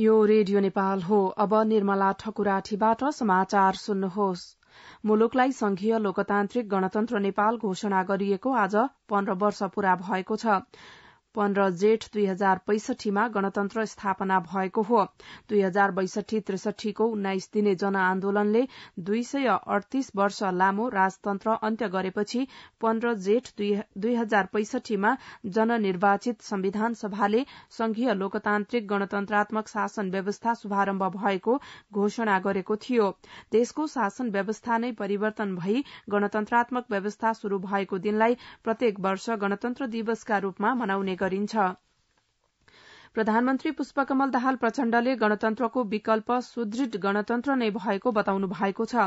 यो रेडियो नेपाल हो अब निर्मला ठकुराठीबाट समाचार सुन्नुहोस् मुलुकलाई संघीय लोकतान्त्रिक गणतन्त्र नेपाल घोषणा गरिएको आज पन्ध्र वर्ष पूरा भएको छ पन्ध्र जेठ दुई हजार पैसठीमा गणतन्त्र स्थापना भएको हो दुई हजार बैसठी त्रिसठीको उन्नाइस दिने जनआन्दोलनले दुई सय अडतीस वर्ष लामो राजतन्त्र अन्त्य गरेपछि पन्ध्र जेठ दुई हजार पैसठीमा जननिर्वाचित संविधान सभाले संघीय लोकतान्त्रिक गणतन्त्रात्मक शासन व्यवस्था शुभारम्भ भएको घोषणा गरेको थियो देशको शासन व्यवस्था नै परिवर्तन भई गणतन्त्रात्मक व्यवस्था शुरू भएको दिनलाई प्रत्येक वर्ष गणतन्त्र दिवसका रूपमा मनाउने गरिन्छ प्रधानमन्त्री पुष्पकमल दाहाल प्रचण्डले गणतन्त्रको विकल्प सुदृढ गणतन्त्र नै भएको बताउनु भएको छ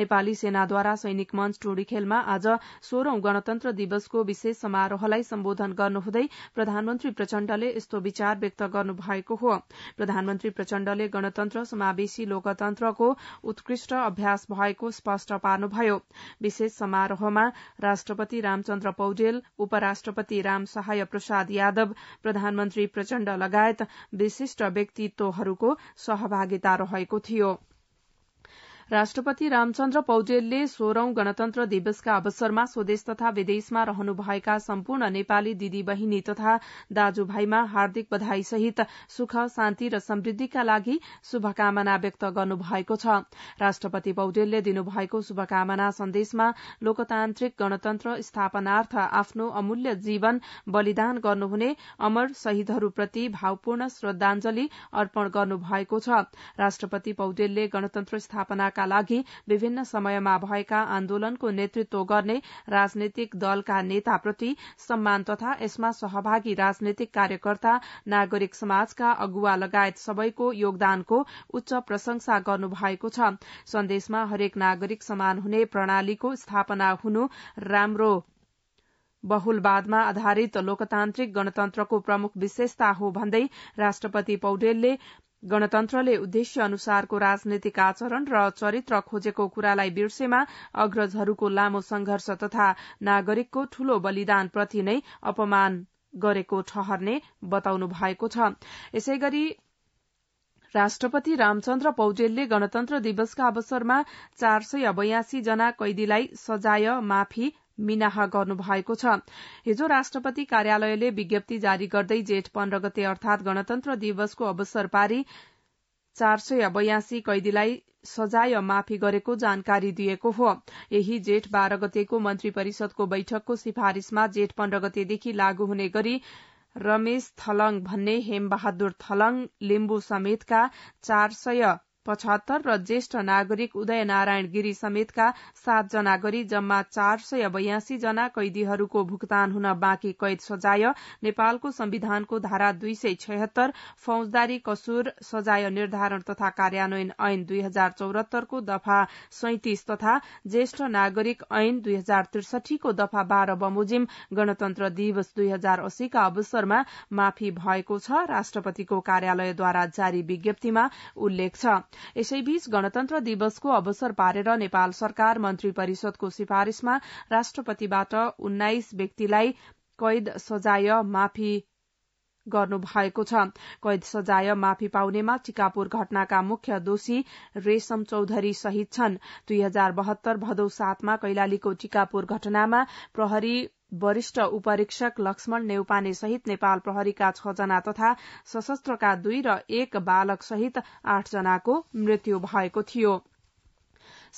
नेपाली सेनाद्वारा सैनिक मञ्च टोडीखेलमा आज सोह्रौं गणतन्त्र दिवसको विशेष समारोहलाई सम्बोधन गर्नुहुँदै प्रधानमन्त्री प्रचण्डले यस्तो विचार व्यक्त गर्नुभएको हो प्रधानमन्त्री प्रचण्डले गणतन्त्र समावेशी लोकतन्त्रको उत्कृष्ट अभ्यास भएको स्पष्ट पार्नुभयो विशेष समारोहमा राष्ट्रपति रामचन्द्र पौडेल उपराष्ट्रपति राम सहाय प्रसाद यादव प्रधानमन्त्री प्रचण्ड लगायत विशिष्ट व्यक्तित्वहरूको सहभागिता रहेको थियो राष्ट्रपति रामचन्द्र पौडेलले सोह्रौं गणतन्त्र दिवसका अवसरमा स्वदेश तथा विदेशमा रहनुभएका सम्पूर्ण नेपाली दिदी बहिनी तथा दाजुभाइमा हार्दिक बधाई सहित सुख शान्ति र समृद्धिका लागि शुभकामना व्यक्त गर्नुभएको छ राष्ट्रपति पौडेलले दिनुभएको शुभकामना सन्देशमा लोकतान्त्रिक गणतन्त्र स्थापनार्थ आफ्नो अमूल्य जीवन बलिदान गर्नुहुने अमर शहीदहरूप्रति भावपूर्ण श्रद्धाञ्जली अर्पण गर्नुभएको छ राष्ट्रपति पौडेलले गणतन्त्र स्थापना विकासका लागि विभिन्न समयमा भएका आन्दोलनको नेतृत्व गर्ने राजनैतिक दलका नेताप्रति सम्मान तथा यसमा सहभागी राजनैतिक कार्यकर्ता नागरिक समाजका अगुवा लगायत सबैको योगदानको उच्च प्रशंसा गर्नु भएको छ सन्देशमा हरेक नागरिक समान हुने प्रणालीको स्थापना हुनु राम्रो बहुलवादमा आधारित लोकतान्त्रिक गणतन्त्रको प्रमुख विशेषता हो भन्दै राष्ट्रपति पौडेलले गणतन्त्रले उद्देश्य अनुसारको राजनैतिक आचरण र चरित्र खोजेको कुरालाई बिर्सेमा अग्रजहरूको लामो संघर्ष तथा नागरिकको ठूलो बलिदानप्रति नै अपमान गरेको ठहरने बताउनु भएको छ यसैगरी राष्ट्रपति रामचन्द्र पौडेलले गणतन्त्र दिवसका अवसरमा चार सय बयासी जना कैदीलाई सजाय माफी मिनाह गर्नुभएको छ हिजो राष्ट्रपति कार्यालयले विज्ञप्ति जारी गर्दै जेठ पन्ध्र गते अर्थात गणतन्त्र दिवसको अवसर पारी चार सय बयासी कैदीलाई सजाय माफी गरेको जानकारी दिएको हो यही जेठ बाह्र गतेको मन्त्री परिषदको बैठकको सिफारिशमा जेठ पन्ध्र गतेदेखि लागू हुने गरी रमेश थलङ भन्ने हेमबहादुर थलङ लिम्बु समेतका चार सय पचहत्तर र ज्येष्ठ नागरिक उदय नारायण गिरी समेतका जना गरी जम्मा चार सय बयासी जना कैदीहरूको भुक्तान हुन बाँकी कैद सजाय नेपालको संविधानको धारा दुई सय छयत्तर फौजदारी कसुर सजाय निर्धारण तथा कार्यान्वयन ऐन दुई हजार चौरात्तरको दफा सैतिस तथा ज्येष्ठ नागरिक ऐन दुई हजार त्रिसठीको दफा बाह्र बमोजिम गणतन्त्र दिवस दुई हजार अस्सीका अवसरमा माफी भएको छ राष्ट्रपतिको कार्यालयद्वारा जारी विज्ञप्तिमा उल्लेख छ यसैबीच गणतन्त्र दिवसको अवसर पारेर नेपाल सरकार मन्त्री परिषदको सिफारिशमा राष्ट्रपतिबाट उन्नाइस व्यक्तिलाई कैद सजाय माफी गर्नु भएको छ कैद सजाय माफी पाउनेमा टिकापुर घटनाका मुख्य दोषी रेशम चौधरी सहित छन् दुई हजार बहत्तर भदौ सातमा कैलालीको टिकापुर घटनामा प्रहरी वरिष्ठ उपरीक्षक लक्ष्मण नेउपाने सहित नेपाल प्रहरीका छ जना तथा सशस्त्रका दुई र एक बालक सहित आठ जनाको मृत्यु भएको थियो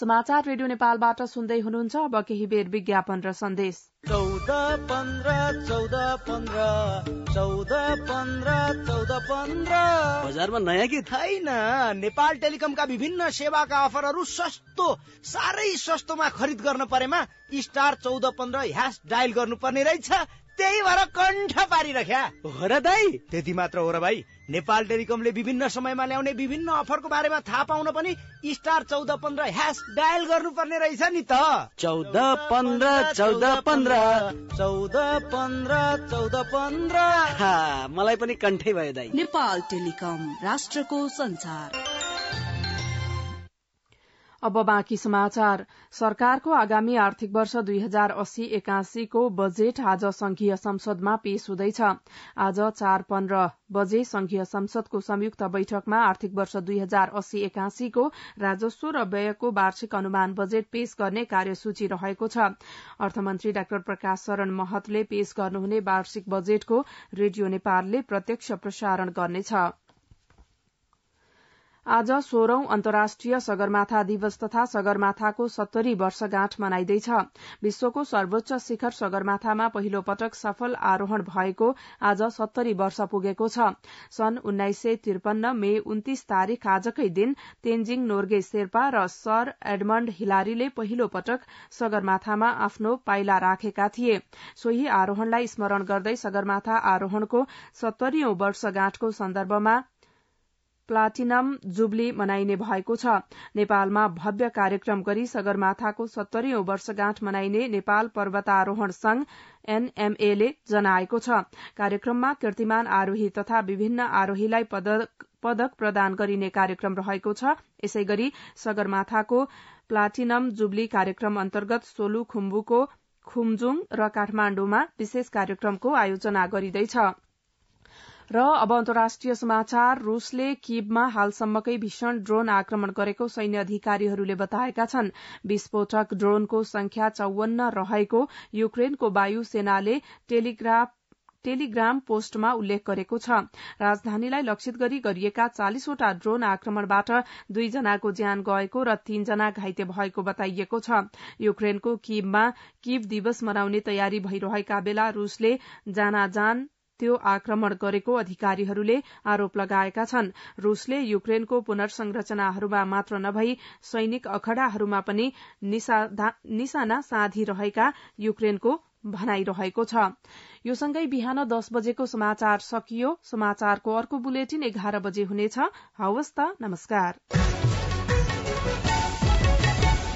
समाचार रेडियो नेपालबाट सुन्दै हुनुहुन्छ अब केही बेर विज्ञापन र सन्देश बजारमा नयाँ गीत छैन नेपाल टेलिकमका विभिन्न सेवाका अफरहरू सस्तो साह्रै सस्तोमा खरिद गर्न परेमा स्टार चौध पन्ध्र ह्यास डायल गर्नुपर्ने रहेछ त्यही भएर कण्ठ पारिरख्या हो र दाई त्यति मात्र हो र भाइ नेपाल टेलिकमले विभिन्न समयमा ल्याउने विभिन्न अफरको बारेमा थाहा पाउन पनि स्टार चौध पन्ध्र ह्यास डायल गर्नुपर्ने रहेछ नि त चौध पन्ध्र चौध पन्ध्र चौध पन्ध्र चौध पन्ध्र मलाई पनि कण्ठै भयो दाई नेपाल टेलिकम राष्ट्रको संसार अब बाँकी समाचार सरकारको आगामी आर्थिक वर्ष दुई हजार अस्सी एकासीको बजेट आज संघीय संसदमा पेश हुँदैछ आज चार पन्ध्र बजे संघीय संसदको संयुक्त बैठकमा आर्थिक वर्ष दुई हजार अस्सी एकासीको राजस्व र व्ययको वार्षिक अनुमान बजेट पेश गर्ने कार्यसूची रहेको छ अर्थमन्त्री डाक्टर प्रकाश शरण महतले पेश गर्नुहुने वार्षिक बजेटको रेडियो नेपालले प्रत्यक्ष प्रसारण गर्नेछ आज सोह्रौं अन्तर्राष्ट्रिय सगरमाथा दिवस तथा सगरमाथाको सत्तरी वर्षगाँठ मनाइँदैछ विश्वको सर्वोच्च शिखर सगरमाथामा पहिलो पटक सफल आरोहण भएको आज सत्तरी वर्ष पुगेको छ सन् उन्नाइस सय त्रिपन्न मे उन्तीस तारीक आजकै दिन तेन्जिङ नोर्गे शेर्पा र सर एडमण्ड हिलारीले पहिलो पटक सगरमाथामा आफ्नो पाइला राखेका थिए सोही आरोहणलाई स्मरण गर्दै सगरमाथा आरोहणको सत्तरीौं वर्षगाँठको सन्दर्भमा प्लाटिनम जुब्ली मनाइने भएको छ नेपालमा भव्य कार्यक्रम गरी सगरमाथाको सत्तरीौं वर्षगाँठ मनाइने नेपाल पर्वतारोहण संघ एनएमए ले जनाएको छ कार्यक्रममा कीर्तिमान आरोही तथा विभिन्न आरोहीलाई पदक पदक प्रदान गरिने कार्यक्रम रहेको छ यसै गरी सगरमाथाको प्लाटिनम जुब्ली कार्यक्रम अन्तर्गत सोलु खुम्बुको खुम्जुङ र काठमाण्डुमा विशेष कार्यक्रमको आयोजना गरिँदैछ र अब अन्तर्राष्ट्रिय समाचार रूसले किबमा हालसम्मकै भीषण ड्रोन आक्रमण गरेको सैन्य अधिकारीहरूले बताएका छन् विस्फोटक ड्रोनको संख्या चौवन्न रहेको युक्रेनको वायु सेनाले टेलिग्राम पोस्टमा उल्लेख गरेको छ राजधानीलाई लक्षित गरी गरिएका चालिसवटा ड्रोन आक्रमणबाट दुईजनाको ज्यान गएको र तीनजना घाइते भएको बताइएको छ युक्रेनको किबमा किब दिवस मनाउने तयारी भइरहेका बेला रूसले जानाजान त्यो आक्रमण गरेको अधिकारीहरूले आरोप लगाएका छन् रूसले युक्रेनको पुनर्संरचनाहरूमा मात्र नभई सैनिक अखड़ाहरूमा पनि निशाना साधिरहेका युक्रेनको भनाइरहेको छ यो सँगै बिहान दस बजेको समाचार सकियो समाचारको अर्को बुलेटिन एघार बजे हुनेछ हवस् त नमस्कार